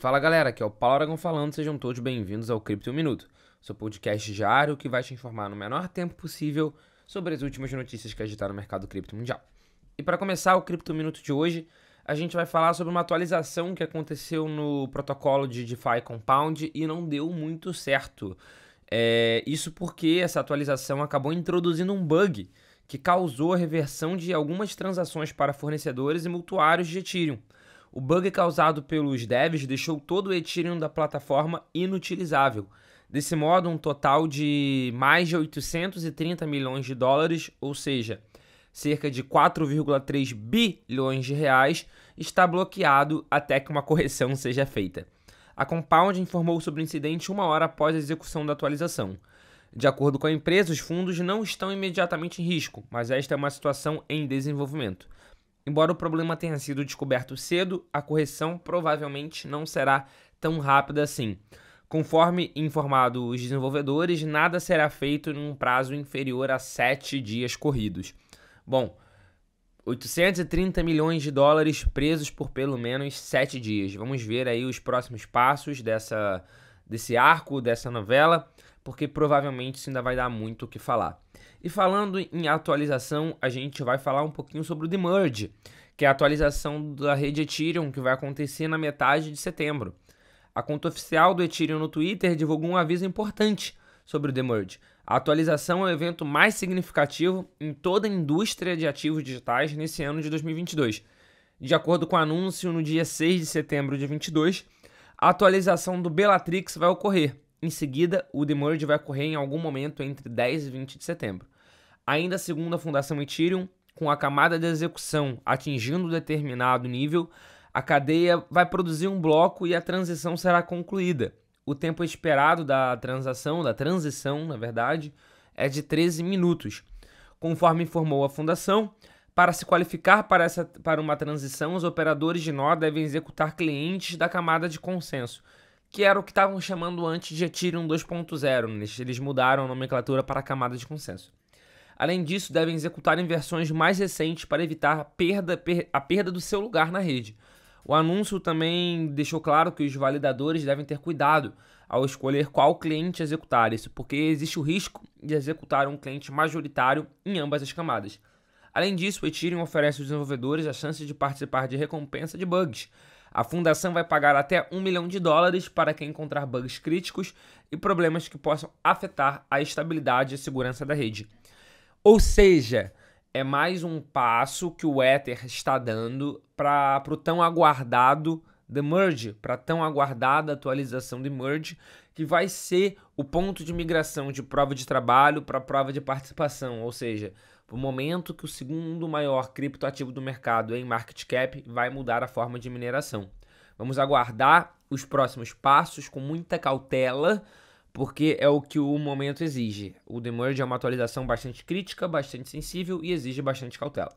Fala galera, aqui é o Paulo Aragão falando, sejam todos bem-vindos ao Cripto Minuto, seu podcast diário que vai te informar no menor tempo possível sobre as últimas notícias que agitaram o mercado cripto mundial. E para começar o Cripto Minuto de hoje, a gente vai falar sobre uma atualização que aconteceu no protocolo de DeFi Compound e não deu muito certo. É, isso porque essa atualização acabou introduzindo um bug que causou a reversão de algumas transações para fornecedores e mutuários de Ethereum. O bug causado pelos devs deixou todo o Ethereum da plataforma inutilizável. Desse modo, um total de mais de 830 milhões de dólares, ou seja, cerca de 4,3 bilhões de reais, está bloqueado até que uma correção seja feita. A Compound informou sobre o incidente uma hora após a execução da atualização. De acordo com a empresa, os fundos não estão imediatamente em risco, mas esta é uma situação em desenvolvimento. Embora o problema tenha sido descoberto cedo, a correção provavelmente não será tão rápida assim. Conforme informado os desenvolvedores, nada será feito em um prazo inferior a 7 dias corridos. Bom, 830 milhões de dólares presos por pelo menos 7 dias. Vamos ver aí os próximos passos dessa, desse arco, dessa novela porque provavelmente isso ainda vai dar muito o que falar. E falando em atualização, a gente vai falar um pouquinho sobre o The Merge, que é a atualização da rede Ethereum que vai acontecer na metade de setembro. A conta oficial do Ethereum no Twitter divulgou um aviso importante sobre o The Merge. A atualização é o evento mais significativo em toda a indústria de ativos digitais nesse ano de 2022. De acordo com o anúncio no dia 6 de setembro de 2022, a atualização do Bellatrix vai ocorrer, em seguida, o demurge vai ocorrer em algum momento entre 10 e 20 de setembro. Ainda segundo a Fundação Ethereum, com a camada de execução atingindo um determinado nível, a cadeia vai produzir um bloco e a transição será concluída. O tempo esperado da transação, da transição, na verdade, é de 13 minutos. Conforme informou a fundação, para se qualificar para, essa, para uma transição, os operadores de nó devem executar clientes da camada de consenso, que era o que estavam chamando antes de Ethereum 2.0. Eles, eles mudaram a nomenclatura para a camada de consenso. Além disso, devem executar versões mais recentes para evitar a perda, per, a perda do seu lugar na rede. O anúncio também deixou claro que os validadores devem ter cuidado ao escolher qual cliente executar isso, porque existe o risco de executar um cliente majoritário em ambas as camadas. Além disso, o Ethereum oferece aos desenvolvedores a chance de participar de recompensa de bugs, a fundação vai pagar até um milhão de dólares para quem encontrar bugs críticos e problemas que possam afetar a estabilidade e a segurança da rede. Ou seja, é mais um passo que o Ether está dando para o tão aguardado The Merge, para a tão aguardada atualização de Merge, que vai ser o ponto de migração de prova de trabalho para prova de participação, ou seja, o momento que o segundo maior criptoativo do mercado em market cap vai mudar a forma de mineração. Vamos aguardar os próximos passos com muita cautela, porque é o que o momento exige. O Demerge é uma atualização bastante crítica, bastante sensível e exige bastante cautela.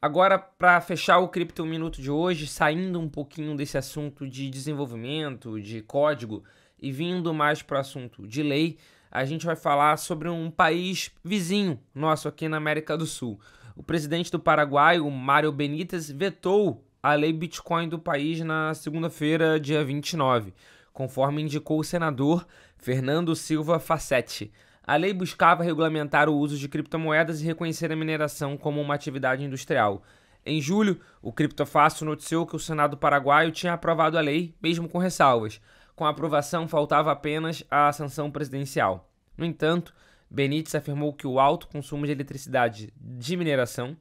Agora, para fechar o Cripto Minuto de hoje, saindo um pouquinho desse assunto de desenvolvimento, de código, e vindo mais para o assunto de lei, a gente vai falar sobre um país vizinho nosso aqui na América do Sul. O presidente do Paraguai, o Mário Benítez, vetou a lei Bitcoin do país na segunda-feira, dia 29, conforme indicou o senador Fernando Silva Facetti. A lei buscava regulamentar o uso de criptomoedas e reconhecer a mineração como uma atividade industrial. Em julho, o Criptofácil noticiou que o Senado paraguaio tinha aprovado a lei, mesmo com ressalvas com a aprovação faltava apenas a sanção presidencial. No entanto, Benítez afirmou que o alto consumo de eletricidade de mineração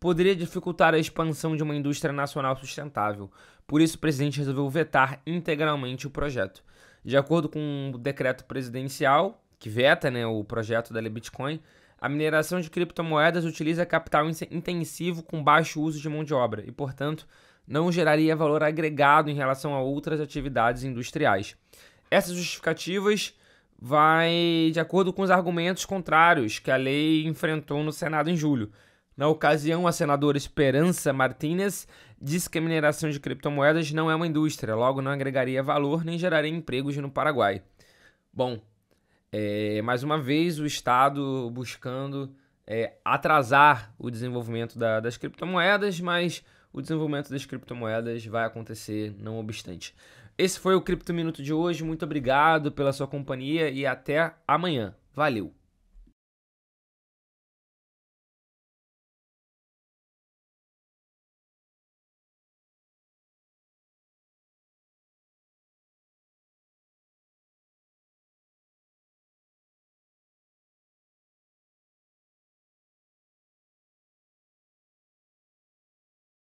poderia dificultar a expansão de uma indústria nacional sustentável. Por isso, o presidente resolveu vetar integralmente o projeto. De acordo com o decreto presidencial, que veta né, o projeto da Bitcoin, a mineração de criptomoedas utiliza capital intensivo com baixo uso de mão de obra e, portanto, não geraria valor agregado em relação a outras atividades industriais. Essas justificativas vai de acordo com os argumentos contrários que a lei enfrentou no Senado em julho. Na ocasião, a senadora Esperança Martínez disse que a mineração de criptomoedas não é uma indústria, logo não agregaria valor nem geraria empregos no Paraguai. Bom, é, mais uma vez o Estado buscando é, atrasar o desenvolvimento da, das criptomoedas, mas o desenvolvimento das criptomoedas vai acontecer, não obstante. Esse foi o Cripto Minuto de hoje. Muito obrigado pela sua companhia e até amanhã. Valeu!